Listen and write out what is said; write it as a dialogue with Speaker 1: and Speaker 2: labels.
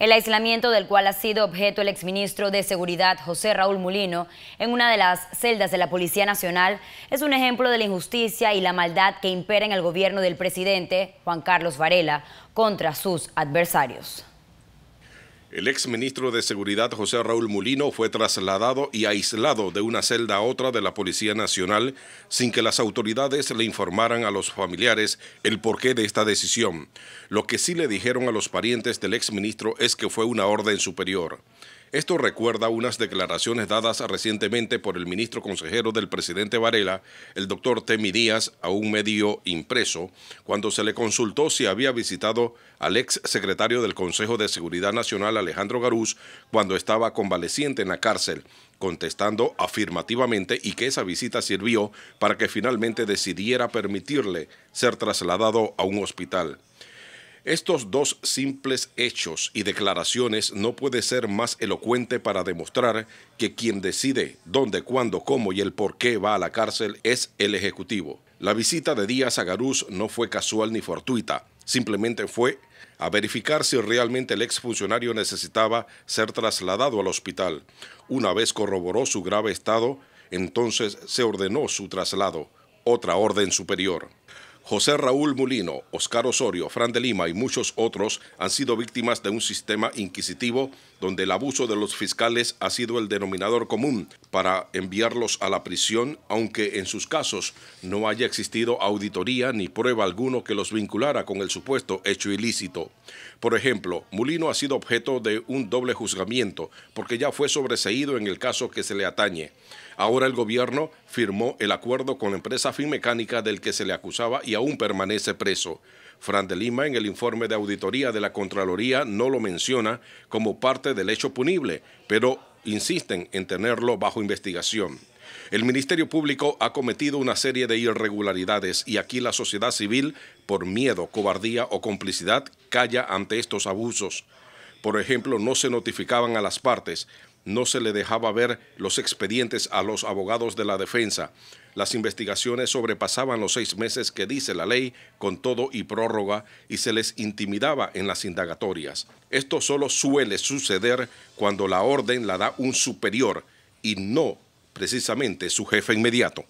Speaker 1: El aislamiento del cual ha sido objeto el exministro de Seguridad José Raúl Mulino en una de las celdas de la Policía Nacional es un ejemplo de la injusticia y la maldad que impera en el gobierno del presidente Juan Carlos Varela contra sus adversarios.
Speaker 2: El ex ministro de Seguridad José Raúl Mulino fue trasladado y aislado de una celda a otra de la Policía Nacional sin que las autoridades le informaran a los familiares el porqué de esta decisión. Lo que sí le dijeron a los parientes del ex ministro es que fue una orden superior. Esto recuerda unas declaraciones dadas recientemente por el ministro consejero del presidente Varela, el doctor Temi Díaz, a un medio impreso, cuando se le consultó si había visitado al ex secretario del Consejo de Seguridad Nacional, Alejandro Garús, cuando estaba convaleciente en la cárcel, contestando afirmativamente y que esa visita sirvió para que finalmente decidiera permitirle ser trasladado a un hospital. Estos dos simples hechos y declaraciones no puede ser más elocuente para demostrar que quien decide dónde, cuándo, cómo y el por qué va a la cárcel es el Ejecutivo. La visita de Díaz a Garús no fue casual ni fortuita, simplemente fue a verificar si realmente el exfuncionario necesitaba ser trasladado al hospital. Una vez corroboró su grave estado, entonces se ordenó su traslado, otra orden superior. José Raúl Mulino, Oscar Osorio, Fran de Lima y muchos otros han sido víctimas de un sistema inquisitivo donde el abuso de los fiscales ha sido el denominador común para enviarlos a la prisión, aunque en sus casos no haya existido auditoría ni prueba alguno que los vinculara con el supuesto hecho ilícito. Por ejemplo, Mulino ha sido objeto de un doble juzgamiento porque ya fue sobreseído en el caso que se le atañe. Ahora el gobierno firmó el acuerdo con la empresa Finmecánica del que se le acusaba y aún permanece preso. Fran de Lima en el informe de auditoría de la Contraloría no lo menciona como parte del hecho punible, pero insisten en tenerlo bajo investigación. El Ministerio Público ha cometido una serie de irregularidades y aquí la sociedad civil, por miedo, cobardía o complicidad, calla ante estos abusos. Por ejemplo, no se notificaban a las partes, no se le dejaba ver los expedientes a los abogados de la defensa, las investigaciones sobrepasaban los seis meses que dice la ley con todo y prórroga y se les intimidaba en las indagatorias. Esto solo suele suceder cuando la orden la da un superior y no precisamente su jefe inmediato.